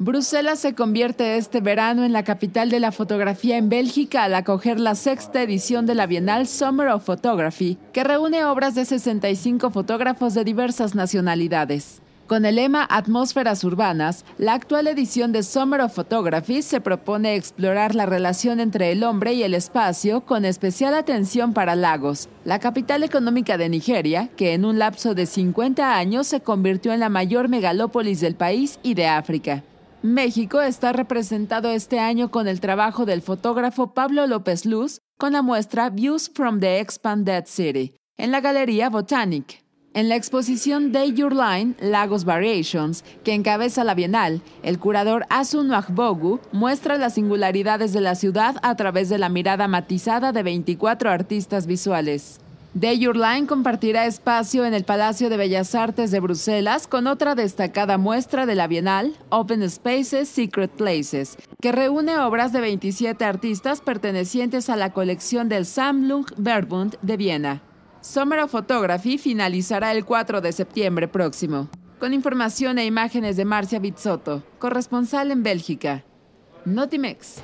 Bruselas se convierte este verano en la capital de la fotografía en Bélgica al acoger la sexta edición de la Bienal Summer of Photography, que reúne obras de 65 fotógrafos de diversas nacionalidades. Con el lema Atmósferas Urbanas, la actual edición de Summer of Photography se propone explorar la relación entre el hombre y el espacio con especial atención para Lagos, la capital económica de Nigeria, que en un lapso de 50 años se convirtió en la mayor megalópolis del país y de África. México está representado este año con el trabajo del fotógrafo Pablo López Luz con la muestra Views from the Expanded City en la Galería Botanic. En la exposición Day Your Line, Lagos Variations, que encabeza la Bienal, el curador Asun Bogu muestra las singularidades de la ciudad a través de la mirada matizada de 24 artistas visuales. De Your Line compartirá espacio en el Palacio de Bellas Artes de Bruselas con otra destacada muestra de la Bienal, Open Spaces, Secret Places, que reúne obras de 27 artistas pertenecientes a la colección del Sammlung Verbund de Viena. Summer of Photography finalizará el 4 de septiembre próximo. Con información e imágenes de Marcia Bizzotto, corresponsal en Bélgica. Notimex.